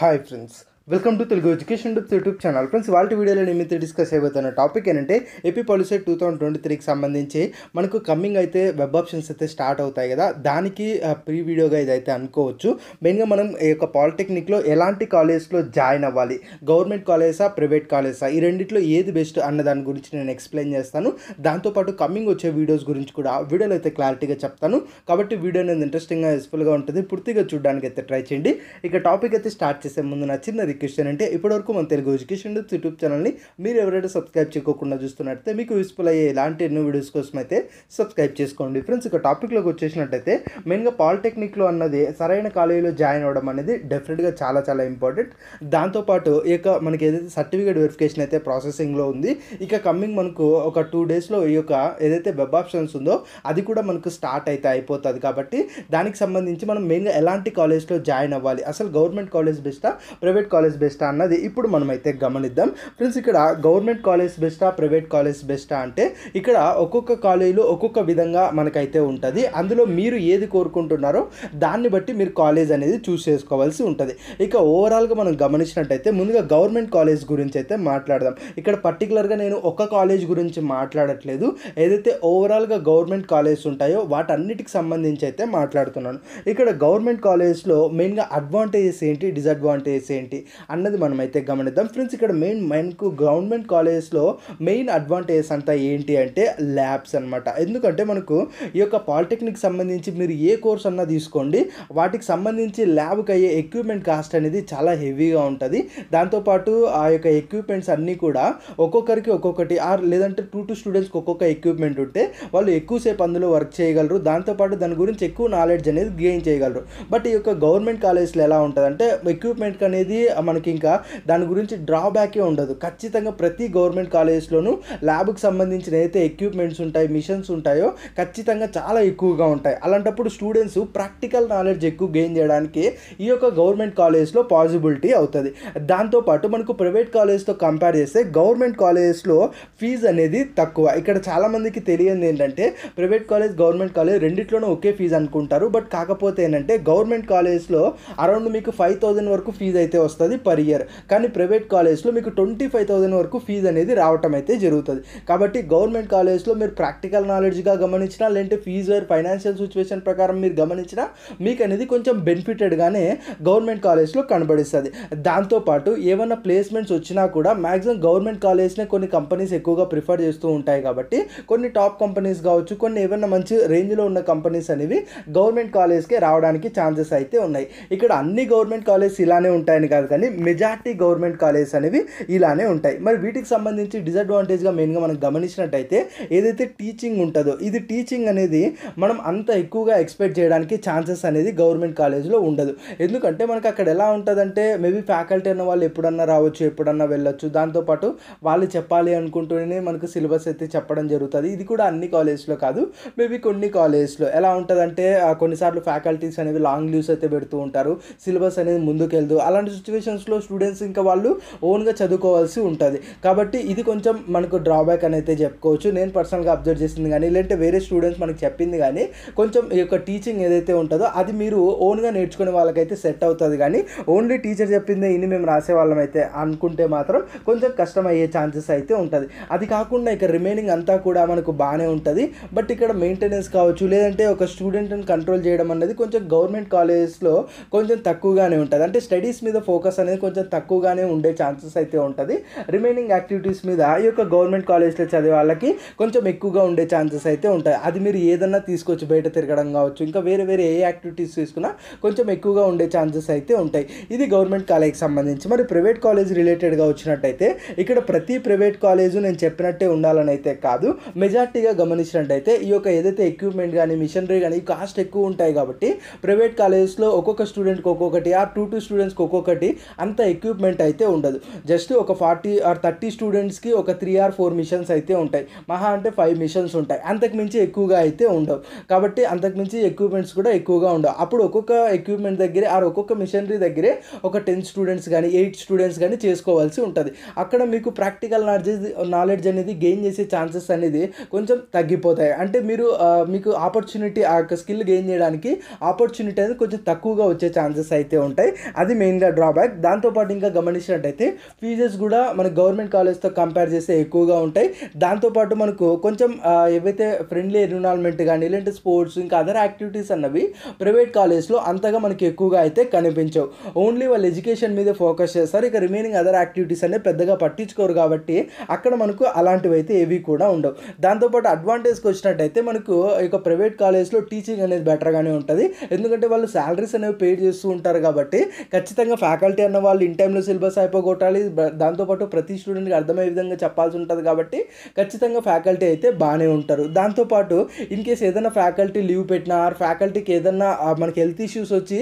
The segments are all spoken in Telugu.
Hi friends, welcome to Telugu education tips YouTube channel friends వాళ్ళ వీడియోలో మీతో డిస్కస్ అయిపోతున్న టాపిక్ ఏంటంటే AP policy two thousand twenty త్రీకి సంబంధించి మనకు కమ్మింగ్ అయితే వెబ్ ఆప్షన్స్ అయితే స్టార్ట్ అవుతాయి కదా దానికి ప్రీ వీడియోగా ఇదైతే అనుకోవచ్చు మెయిన్గా మనం ఈ యొక్క పాలిటెక్నిక్లో ఎలాంటి కాలేజ్లో జాయిన్ అవ్వాలి గవర్నమెంట్ కాలేజా ప్రైవేట్ కాలేజా ఈ రెండింటిలో ఏది బెస్ట్ అన్న దాని గురించి నేను ఎక్స్ప్లెయిన్ చేస్తాను దాంతోపాటు కమ్మింగ్ వచ్చే వీడియోస్ గురించి కూడా వీడియోలో అయితే క్లారిటీగా చెప్తాను కాబట్టి వీడియో అనేది ఇంట్రెస్టింగ్గా యూస్ఫుల్గా ఉంటుంది పూర్తిగా చూడడానికి అయితే ట్రై చేయండి ఇక టాపిక్ అయితే స్టార్ట్ చేసే ముందు చిన్నది రిక్వెస్ట్ అంటే ఇప్పటివరకు మన తెలుగు ఎడ్యుకేషన్ యూట్యూబ్ ఛానల్ని మీరు ఎవరైతే సబ్స్క్రైబ్ చేయకుండా చూస్తున్నట్టయితే మీకు యూస్ఫుల్ అయ్యే ఇలాంటి ఎన్నో వీడియోస్ కోసం అయితే సబ్స్క్రైబ్ చేసుకోండి ఫ్రెండ్స్ ఇక టాపిక్లోకి వచ్చేసినట్టయితే మెయిన్గా పాలిటెక్నిక్లో అన్నది సరైన కాలేజీలో జాయిన్ అవ్వడం అనేది డెఫినెట్గా చాలా చాలా ఇంపార్టెంట్ దాంతోపాటు ఈ యొక్క మనకి ఏదైతే సర్టిఫికేట్ వెరిఫికేషన్ అయితే ప్రాసెసింగ్లో ఉంది ఇక కమ్మింగ్ మనకు ఒక టూ డేస్లో ఈ యొక్క ఏదైతే వెబ్ ఆప్షన్స్ ఉందో అది కూడా మనకు స్టార్ట్ అయితే అయిపోతుంది కాబట్టి దానికి సంబంధించి మనం మెయిన్గా ఎలాంటి కాలేజ్లో జాయిన్ అవ్వాలి అసలు గవర్నమెంట్ కాలేజ్ బెస్టా ప్రైవేట్ కాలేజ్ కాలేజ్ బెస్టా అన్నది ఇప్పుడు మనమైతే గమనిద్దాం ఫ్రెండ్స్ ఇక్కడ గవర్నమెంట్ కాలేజ్ బెస్టా ప్రైవేట్ కాలేజ్ బెస్టా అంటే ఇక్కడ ఒక్కొక్క కాలేజీలో ఒక్కొక్క విధంగా మనకైతే ఉంటుంది అందులో మీరు ఏది కోరుకుంటున్నారో దాన్ని బట్టి మీరు కాలేజ్ అనేది చూస్ చేసుకోవాల్సి ఉంటుంది ఇక ఓవరాల్గా మనం గమనించినట్టయితే ముందుగా గవర్నమెంట్ కాలేజ్ గురించి అయితే మాట్లాడదాం ఇక్కడ పర్టికులర్గా నేను ఒక కాలేజ్ గురించి మాట్లాడట్లేదు ఏదైతే ఓవరాల్గా గవర్నమెంట్ కాలేజ్ ఉంటాయో వాటన్నిటికి సంబంధించి అయితే మాట్లాడుతున్నాను ఇక్కడ గవర్నమెంట్ కాలేజ్లో మెయిన్గా అడ్వాంటేజెస్ ఏంటి డిసడ్వాంటేజెస్ ఏంటి అన్నది మనం అయితే గమనిద్దాం ఫ్రెండ్స్ ఇక్కడ మెయిన్ మనకు గవర్నమెంట్ కాలేజెస్లో మెయిన్ అడ్వాంటేజెస్ అంతా ఏంటి అంటే ల్యాబ్స్ అనమాట ఎందుకంటే మనకు ఈ యొక్క పాలిటెక్నిక్ సంబంధించి మీరు ఏ కోర్స్ అన్నా తీసుకోండి వాటికి సంబంధించి ల్యాబ్కి అయ్యే ఎక్విప్మెంట్ కాస్ట్ అనేది చాలా హెవీగా ఉంటుంది దాంతోపాటు ఆ యొక్క ఎక్విప్మెంట్స్ అన్నీ కూడా ఒక్కొక్కరికి ఒక్కొక్కటి ఆర్ లేదంటే టూ టూ స్టూడెంట్స్కి ఒక్కొక్క ఎక్విప్మెంట్ ఉంటే వాళ్ళు ఎక్కువసేపు అందులో వర్క్ చేయగలరు దాంతోపాటు దాని గురించి ఎక్కువ నాలెడ్జ్ అనేది గెయిన్ చేయగలరు బట్ ఈ యొక్క గవర్నమెంట్ కాలేజ్లో ఎలా ఉంటుందంటే ఎక్విప్మెంట్ అనేది మనకి ఇంకా దాని గురించి డ్రాబ్యాకే ఉండదు ఖచ్చితంగా ప్రతి గవర్నమెంట్ కాలేజెస్లోనూ ల్యాబ్కి సంబంధించిన అయితే ఎక్విప్మెంట్స్ ఉంటాయి మిషన్స్ ఉంటాయో ఖచ్చితంగా చాలా ఎక్కువగా ఉంటాయి అలాంటప్పుడు స్టూడెంట్స్ ప్రాక్టికల్ నాలెడ్జ్ ఎక్కువ గెయిన్ చేయడానికి ఈ యొక్క గవర్నమెంట్ కాలేజెస్లో పాసిబిలిటీ అవుతుంది దాంతోపాటు మనకు ప్రైవేట్ కాలేజ్తో కంపేర్ చేస్తే గవర్నమెంట్ కాలేజెస్లో ఫీజు అనేది తక్కువ ఇక్కడ చాలామందికి తెలియదు ఏంటంటే ప్రైవేట్ కాలేజ్ గవర్నమెంట్ కాలేజ్ రెండిట్లోనూ ఒకే ఫీజు అనుకుంటారు బట్ కాకపోతే ఏంటంటే గవర్నమెంట్ కాలేజ్లో అరౌండ్ మీకు ఫైవ్ థౌజండ్ వరకు ఫీజు అయితే వస్తుంది ఉంటుంది పర్ ఇయర్ కానీ ప్రైవేట్ కాలేజ్లో మీకు ట్వంటీ ఫైవ్ థౌసండ్ వరకు ఫీజు అనేది రావటం అయితే జరుగుతుంది కాబట్టి గవర్నమెంట్ కాలేజ్లో మీరు ప్రాక్టికల్ నాలెడ్జ్గా గమనించినా లేదంటే ఫీజు వేర్ ఫైనాన్షియల్ సిచ్యువేషన్ ప్రకారం మీరు గమనించినా మీకు అనేది కొంచెం బెనిఫిటెడ్గానే గవర్నమెంట్ కాలేజ్లో కనబడిస్తుంది దాంతోపాటు ఏమైనా ప్లేస్మెంట్స్ వచ్చినా కూడా మ్యాక్సిమం గవర్నమెంట్ కాలేజ్నే కొన్ని కంపెనీస్ ఎక్కువగా ప్రిఫర్ చేస్తూ ఉంటాయి కాబట్టి కొన్ని టాప్ కంపెనీస్ కావచ్చు కొన్ని ఏమైనా మంచి రేంజ్లో ఉన్న కంపెనీస్ అనేవి గవర్నమెంట్ కాలేజ్కే రావడానికి ఛాన్సెస్ అయితే ఉన్నాయి ఇక్కడ అన్ని గవర్నమెంట్ కాలేజ్ ఇలానే ఉంటాయని కాదు కానీ కానీ మెజార్టీ గవర్నమెంట్ కాలేజెస్ అనేవి ఇలానే ఉంటాయి మరి వీటికి సంబంధించి డిసడ్వాంటేజ్గా మెయిన్గా మనం గమనించినట్టయితే ఏదైతే టీచింగ్ ఉంటుందో ఇది టీచింగ్ అనేది మనం అంత ఎక్కువగా ఎక్స్పెక్ట్ చేయడానికి ఛాన్సెస్ అనేది గవర్నమెంట్ కాలేజ్లో ఉండదు ఎందుకంటే మనకు అక్కడ ఎలా ఉంటుందంటే మేబీ ఫ్యాకల్టీ అన్న వాళ్ళు ఎప్పుడన్నా రావచ్చు ఎప్పుడన్నా వెళ్ళొచ్చు దాంతోపాటు వాళ్ళు చెప్పాలి అనుకుంటూనే మనకు సిలబస్ అయితే చెప్పడం జరుగుతుంది ఇది కూడా అన్ని కాలేజ్లో కాదు మేబీ కొన్ని కాలేజెస్లో ఎలా ఉంటుందంటే కొన్నిసార్లు ఫ్యాకల్టీస్ అనేవి లాంగ్ లీవ్స్ అయితే పెడుతూ ఉంటారు సిలబస్ అనేది ముందుకెళ్దు అలాంటి సిచ్యువేషన్ సెక్షన్స్లో స్టూడెంట్స్ ఇంకా వాళ్ళు ఓన్గా చదువుకోవాల్సి ఉంటుంది కాబట్టి ఇది కొంచెం మనకు డ్రాబ్యాక్ అని అయితే చెప్పుకోవచ్చు నేను పర్సనల్గా అబ్జర్వ్ చేసింది కానీ లేదంటే వేరే స్టూడెంట్స్ మనకు చెప్పింది కానీ కొంచెం ఈ యొక్క టీచింగ్ ఏదైతే ఉంటుందో అది మీరు ఓన్గా నేర్చుకునే వాళ్ళకైతే సెట్ అవుతుంది కానీ ఓన్లీ టీచర్ చెప్పిందే ఇన్ని మేము రాసేవాళ్ళం అయితే అనుకుంటే మాత్రం కొంచెం కష్టం అయ్యే ఛాన్సెస్ అయితే ఉంటుంది అది కాకుండా ఇక రిమైనింగ్ అంతా కూడా మనకు బాగానే ఉంటుంది బట్ ఇక్కడ మెయింటెనెన్స్ కావచ్చు లేదంటే ఒక స్టూడెంట్ని కంట్రోల్ చేయడం అనేది కొంచెం గవర్నమెంట్ కాలేజెస్లో కొంచెం తక్కువగానే ఉంటుంది అంటే స్టడీస్ మీద ఫోకస్ సిలబస్ అనేది కొంచెం తక్కువగానే ఉండే ఛాన్సెస్ అయితే ఉంటుంది రిమైనింగ్ యాక్టివిటీస్ మీద ఈ యొక్క గవర్నమెంట్ కాలేజ్లో చదివే వాళ్ళకి కొంచెం ఎక్కువగా ఉండే ఛాన్సెస్ అయితే ఉంటాయి అది మీరు ఏదన్నా తీసుకోవచ్చు బయట తిరగడం కావచ్చు ఇంకా వేరే వేరే ఏ యాక్టివిటీస్ తీసుకున్నా కొంచెం ఎక్కువగా ఉండే ఛాన్సెస్ అయితే ఉంటాయి ఇది గవర్నమెంట్ కాలేజ్కి సంబంధించి మరి ప్రైవేట్ కాలేజ్ రిలేటెడ్గా వచ్చినట్టయితే ఇక్కడ ప్రతి ప్రైవేట్ కాలేజు నేను చెప్పినట్టే ఉండాలని అయితే కాదు మెజార్టీగా గమనించినట్టయితే ఈ యొక్క ఏదైతే ఎక్విప్మెంట్ కానీ మిషనరీ కానీ కాస్ట్ ఎక్కువ ఉంటాయి కాబట్టి ప్రైవేట్ కాలేజెస్లో ఒక్కొక్క స్టూడెంట్కి ఒక్కొక్కటి ఆ టూ టూ స్టూడెంట్స్కి ఒక్కొక్కటి అంత ఎక్విప్మెంట్ అయితే ఉండదు జస్ట్ ఒక ఫార్టీ ఆర్ థర్టీ స్టూడెంట్స్కి ఒక త్రీ ఆర్ ఫోర్ మిషన్స్ అయితే ఉంటాయి మహా అంటే ఫైవ్ మిషన్స్ ఉంటాయి అంతకుమించి ఎక్కువగా అయితే ఉండవు కాబట్టి అంతకుమించి ఎక్విప్మెంట్స్ కూడా ఎక్కువగా ఉండవు అప్పుడు ఒక్కొక్క ఎక్విప్మెంట్ దగ్గరే ఆ ఒక్కొక్క మిషనరీ దగ్గరే ఒక టెన్ స్టూడెంట్స్ కానీ ఎయిట్ స్టూడెంట్స్ కానీ చేసుకోవాల్సి ఉంటుంది అక్కడ మీకు ప్రాక్టికల్ నాలెడ్జ్ నాలెడ్జ్ అనేది గెయిన్ చేసే ఛాన్సెస్ అనేది కొంచెం తగ్గిపోతాయి అంటే మీరు మీకు ఆపర్చునిటీ ఆ స్కిల్ గెయిన్ చేయడానికి ఆపర్చునిటీ అనేది కొంచెం తక్కువగా వచ్చే ఛాన్సెస్ అయితే ఉంటాయి అది మెయిన్గా డ్రాబ్యాక్ దాంతోపాటు ఇంకా గమనించినట్టయితే ఫీజెస్ కూడా మన గవర్నమెంట్ కాలేజ్తో కంపేర్ చేస్తే ఎక్కువగా ఉంటాయి దాంతోపాటు మనకు కొంచెం ఏవైతే ఫ్రెండ్లీ ఎన్విరాన్మెంట్ కానీ ఇలాంటి స్పోర్ట్స్ ఇంకా అదర్ యాక్టివిటీస్ అన్నవి ప్రైవేట్ కాలేజ్లో అంతగా మనకి ఎక్కువగా అయితే కనిపించవు ఓన్లీ వాళ్ళు ఎడ్యుకేషన్ మీద ఫోకస్ చేస్తారు ఇక రిమైనింగ్ అదర్ యాక్టివిటీస్ అనేవి పెద్దగా పట్టించుకోరు కాబట్టి అక్కడ మనకు అలాంటివి అయితే ఏవి కూడా ఉండవు దాంతోపాటు అడ్వాంటేజ్కి వచ్చినట్టయితే మనకు ఇక ప్రైవేట్ కాలేజ్లో టీచింగ్ అనేది బెటర్గానే ఉంటుంది ఎందుకంటే వాళ్ళు శాలరీస్ అనేవి పే చేస్తూ ఉంటారు కాబట్టి ఖచ్చితంగా ఫ్యాకల్టీ అన్న వాళ్ళు ఇన్ టైంలో సిలబస్ అయిపోగొట్టాలి దాంతోపాటు ప్రతి స్టూడెంట్కి అర్థమయ్యే విధంగా చెప్పాల్సి ఉంటుంది కాబట్టి ఖచ్చితంగా ఫ్యాకల్టీ అయితే బాగానే ఉంటారు దాంతోపాటు ఇన్ కేస్ ఏదైనా ఫ్యాకల్టీ లీవ్ పెట్టినా ఆర్ ఫ్యాకల్టీకి ఏదైనా మనకి హెల్త్ ఇష్యూస్ వచ్చి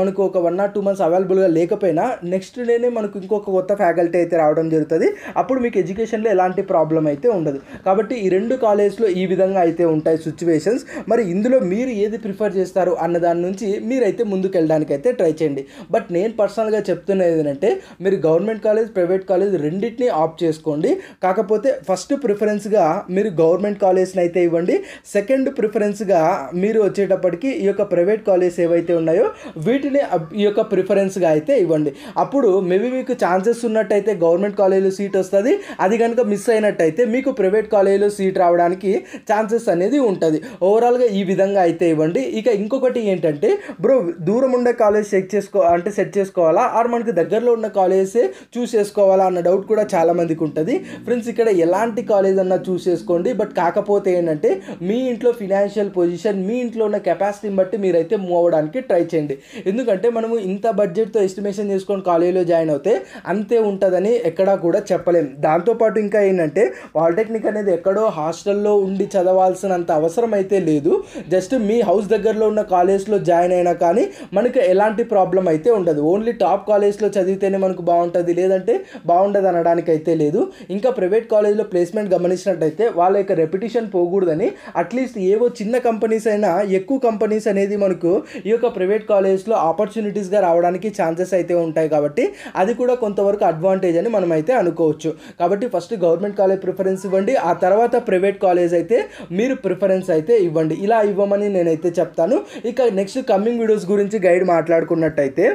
మనకు ఒక వన్ ఆర్ టూ మంత్స్ అవైలబుల్గా లేకపోయినా నెక్స్ట్ డేనే మనకు ఇంకొక కొత్త ఫ్యాకల్టీ అయితే రావడం జరుగుతుంది అప్పుడు మీకు ఎడ్యుకేషన్లో ఎలాంటి ప్రాబ్లం అయితే ఉండదు కాబట్టి ఈ రెండు కాలేజ్లో ఈ విధంగా అయితే ఉంటాయి సిచ్యువేషన్స్ మరి ఇందులో మీరు ఏది ప్రిఫర్ చేస్తారు అన్న దాని నుంచి మీరైతే ముందుకు వెళ్ళడానికి అయితే ట్రై చేయండి బట్ నేను పర్సనల్గా చెప్తాను చెప్తున్నది ఏంటంటే మీరు గవర్నమెంట్ కాలేజ్ ప్రైవేట్ కాలేజ్ రెండింటిని ఆప్ చేసుకోండి కాకపోతే ఫస్ట్ ప్రిఫరెన్స్గా మీరు గవర్నమెంట్ కాలేజ్ని అయితే ఇవ్వండి సెకండ్ ప్రిఫరెన్స్గా మీరు వచ్చేటప్పటికి ఈ యొక్క ప్రైవేట్ కాలేజ్ ఏవైతే ఉన్నాయో వీటిని ఈ యొక్క ప్రిఫరెన్స్గా అయితే ఇవ్వండి అప్పుడు మేబీ మీకు ఛాన్సెస్ ఉన్నట్టయితే గవర్నమెంట్ కాలేజీలో సీట్ వస్తుంది అది కనుక మిస్ అయినట్టయితే మీకు ప్రైవేట్ కాలేజీలో సీట్ రావడానికి ఛాన్సెస్ అనేది ఉంటుంది ఓవరాల్గా ఈ విధంగా అయితే ఇవ్వండి ఇక ఇంకొకటి ఏంటంటే బ్రో దూరం ఉండే కాలేజ్ సెట్ చేసుకో అంటే సెట్ చేసుకోవాలా ఆర్ మనకు దగ్గరలో ఉన్న కాలేజెసే చూస్ చేసుకోవాలా అన్న డౌట్ కూడా చాలామందికి ఉంటుంది ఫ్రెండ్స్ ఇక్కడ ఎలాంటి కాలేజ్ అన్నా చూస్ చేసుకోండి బట్ కాకపోతే ఏంటంటే మీ ఇంట్లో ఫినాన్షియల్ పొజిషన్ మీ ఇంట్లో ఉన్న కెపాసిటీని బట్టి మీరైతే మూవ్ అవ్వడానికి ట్రై చేయండి ఎందుకంటే మనము ఇంత బడ్జెట్తో ఎస్టిమేషన్ చేసుకొని కాలేజీలో జాయిన్ అవుతే అంతే ఉంటుందని ఎక్కడా కూడా చెప్పలేం దాంతోపాటు ఇంకా ఏంటంటే పాలిటెక్నిక్ అనేది ఎక్కడో హాస్టల్లో ఉండి చదవాల్సినంత అవసరం అయితే లేదు జస్ట్ మీ హౌస్ దగ్గరలో ఉన్న కాలేజ్లో జాయిన్ అయినా కానీ మనకు ఎలాంటి ప్రాబ్లం అయితే ఉండదు ఓన్లీ టాప్ కాలేజ్ కాలేజ్లో చదివితేనే మనకు బాగుంటుంది లేదంటే బాగుండదు అనడానికి అయితే లేదు ఇంకా ప్రైవేట్ కాలేజ్లో ప్లేస్మెంట్ గమనించినట్టయితే వాళ్ళ యొక్క రెప్యుటేషన్ పోకూడదని అట్లీస్ట్ ఏవో చిన్న కంపెనీస్ అయినా ఎక్కువ కంపెనీస్ అనేది మనకు ఈ యొక్క ప్రైవేట్ కాలేజ్లో ఆపర్చునిటీస్గా రావడానికి ఛాన్సెస్ అయితే ఉంటాయి కాబట్టి అది కూడా కొంతవరకు అడ్వాంటేజ్ అని మనం అయితే అనుకోవచ్చు కాబట్టి ఫస్ట్ గవర్నమెంట్ కాలేజ్ ప్రిఫరెన్స్ ఇవ్వండి ఆ తర్వాత ప్రైవేట్ కాలేజ్ అయితే మీరు ప్రిఫరెన్స్ అయితే ఇవ్వండి ఇలా ఇవ్వమని నేనైతే చెప్తాను ఇక నెక్స్ట్ కమ్మింగ్ వీడియోస్ గురించి గైడ్ మాట్లాడుకున్నట్టయితే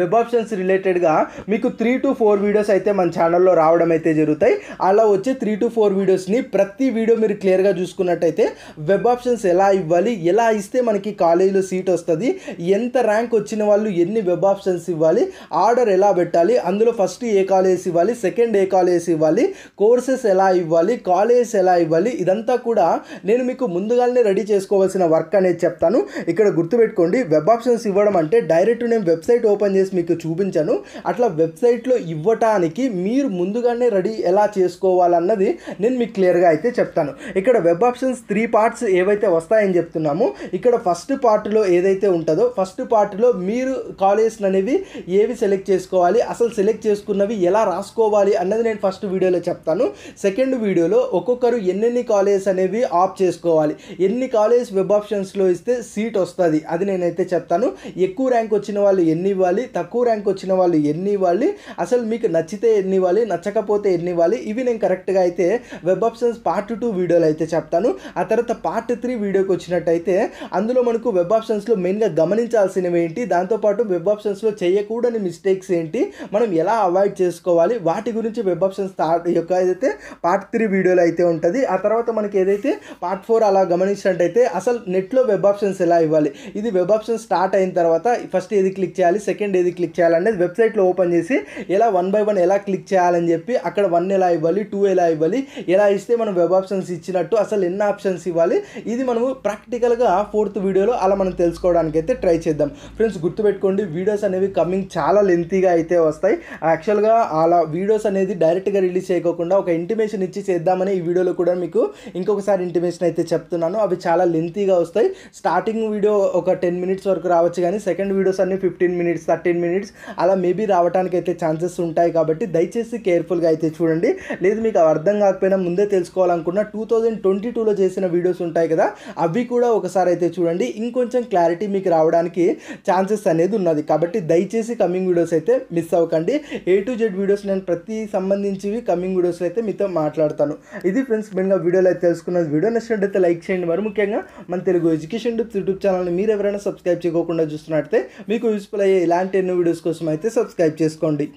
వెబ్ ఆప్షన్స్ రిలేటెడ్గా మీకు త్రీ టు ఫోర్ వీడియోస్ అయితే మన ఛానల్లో రావడం అయితే జరుగుతాయి అలా వచ్చే త్రీ టు ఫోర్ వీడియోస్ని ప్రతి వీడియో మీరు క్లియర్గా చూసుకున్నట్టయితే వెబ్ ఆప్షన్స్ ఎలా ఇవ్వాలి ఎలా ఇస్తే మనకి కాలేజీలో సీట్ వస్తుంది ఎంత ర్యాంక్ వచ్చిన వాళ్ళు ఎన్ని వెబ్ ఆప్షన్స్ ఇవ్వాలి ఆర్డర్ ఎలా పెట్టాలి అందులో ఫస్ట్ ఏ కాలేజెస్ ఇవ్వాలి సెకండ్ ఏ కాలేజెస్ ఇవ్వాలి కోర్సెస్ ఎలా ఇవ్వాలి కాలేజెస్ ఎలా ఇవ్వాలి ఇదంతా కూడా నేను మీకు ముందుగానే రెడీ చేసుకోవాల్సిన వర్క్ అనేది చెప్తాను ఇక్కడ గుర్తుపెట్టుకోండి వెబ్ ఆప్షన్స్ ఇవ్వడం అంటే డైరెక్ట్ నేను వెబ్సైట్ ఓపెన్ చేసి చేసి మీకు చూపించాను అట్లా వెబ్సైట్లో ఇవ్వటానికి మీరు ముందుగానే రెడీ ఎలా చేసుకోవాలన్నది నేను మీకు క్లియర్గా అయితే చెప్తాను ఇక్కడ వెబ్ ఆప్షన్స్ త్రీ పార్ట్స్ ఏవైతే వస్తాయని చెప్తున్నామో ఇక్కడ ఫస్ట్ పార్ట్లో ఏదైతే ఉంటుందో ఫస్ట్ పార్ట్లో మీరు కాలేజ్ అనేవి ఏవి సెలెక్ట్ చేసుకోవాలి అసలు సెలెక్ట్ చేసుకున్నవి ఎలా రాసుకోవాలి అన్నది నేను ఫస్ట్ వీడియోలో చెప్తాను సెకండ్ వీడియోలో ఒక్కొక్కరు ఎన్నెన్ని కాలేజెస్ అనేవి ఆప్ చేసుకోవాలి ఎన్ని కాలేజ్ వెబ్ ఆప్షన్స్లో ఇస్తే సీట్ వస్తుంది అది నేనైతే చెప్తాను ఎక్కువ ర్యాంక్ వచ్చిన వాళ్ళు ఎన్ని ఇవ్వాలి తక్కువ ర్యాంక్ వచ్చిన వాళ్ళు ఎన్ని ఇవ్వాలి అసలు మీకు నచ్చితే ఎన్ని ఇవ్వాలి నచ్చకపోతే ఎన్ని ఇవ్వాలి ఇవి నేను కరెక్ట్గా అయితే వెబ్ ఆప్షన్స్ పార్ట్ టూ వీడియోలో అయితే చెప్తాను ఆ తర్వాత పార్ట్ త్రీ వీడియోకి వచ్చినట్టయితే అందులో మనకు వెబ్ ఆప్షన్స్లో మెయిన్గా గమనించాల్సినవి ఏంటి దాంతోపాటు వెబ్ ఆప్షన్స్లో చేయకూడని మిస్టేక్స్ ఏంటి మనం ఎలా అవాయిడ్ చేసుకోవాలి వాటి గురించి వెబ్ ఆప్షన్స్ యొక్క ఏదైతే పార్ట్ త్రీ వీడియోలో అయితే ఉంటుంది ఆ తర్వాత మనకి ఏదైతే పార్ట్ ఫోర్ అలా గమనించినట్టయితే అసలు నెట్లో వెబ్ ఆప్షన్స్ ఎలా ఇవ్వాలి ఇది వెబ్ ఆప్షన్ స్టార్ట్ అయిన తర్వాత ఫస్ట్ ఏది క్లిక్ చేయాలి సెకండ్ సెకండ్ ఏది క్లిక్ చేయాలనేది వెబ్సైట్లో ఓపెన్ చేసి ఎలా వన్ బై వన్ ఎలా క్లిక్ చేయాలని చెప్పి అక్కడ వన్ ఎలా ఇవ్వాలి టూ ఎలా ఇవ్వాలి ఎలా ఇస్తే మనం వెబ్ ఆప్షన్స్ ఇచ్చినట్టు అసలు ఎన్ని ఆప్షన్స్ ఇవ్వాలి ఇది మనము ప్రాక్టికల్గా ఫోర్త్ వీడియోలో అలా మనం తెలుసుకోవడానికి అయితే ట్రై చేద్దాం ఫ్రెండ్స్ గుర్తుపెట్టుకోండి వీడియోస్ అనేవి కమింగ్ చాలా లెంతీగా అయితే వస్తాయి యాక్చువల్గా అలా వీడియోస్ అనేది డైరెక్ట్గా రిలీజ్ చేయకోకుండా ఒక ఇంటిమేషన్ ఇచ్చి చేద్దామని ఈ వీడియోలో కూడా మీకు ఇంకొకసారి ఇంటిమేషన్ అయితే చెప్తున్నాను అవి చాలా లెంతీగా వస్తాయి స్టార్టింగ్ వీడియో ఒక టెన్ మినిట్స్ వరకు రావచ్చు కానీ సెకండ్ వీడియోస్ అన్ని fifteen minutes thirty thirteen minutes అలా మేబీ రావడానికి అయితే ఛాన్సెస్ ఉంటాయి కాబట్టి దయచేసి కేర్ఫుల్గా అయితే చూడండి లేదు మీకు అర్థం కాకపోయినా ముందే తెలుసుకోవాలనుకున్న టూ థౌజండ్ ట్వంటీ టూలో చేసిన వీడియోస్ ఉంటాయి కదా అవి కూడా ఒకసారి అయితే చూడండి ఇంకొంచెం క్లారిటీ మీకు రావడానికి ఛాన్సెస్ అనేది ఉన్నది కాబట్టి దయచేసి కమింగ్ వీడియోస్ అయితే మిస్ అవ్వకండి ఏ టు జెడ్ వీడియోస్ నేను ప్రతి సంబంధించివి కమింగ్ వీడియోస్లో అయితే మీతో మాట్లాడతాను ఇది ఫ్రెండ్స్ మెయిన్గా వీడియోలో అయితే తెలుసుకున్న వీడియో నచ్చినట్టయితే లైక్ చేయండి మరి ముఖ్యంగా మన తెలుగు ఎడ్యుకేషన్ యూట్యూబ్ ఛానల్ని మీరు ఎవరైనా సబ్స్క్రైబ్ చేయకుండా చూస్తున్నట్టయితే మీకు యూస్ఫుల్ అయ్యే ఇలాంటి ఇలాంటి ఎన్నో వీడియోస్ కోసం అయితే సబ్స్క్రైబ్ చేసుకోండి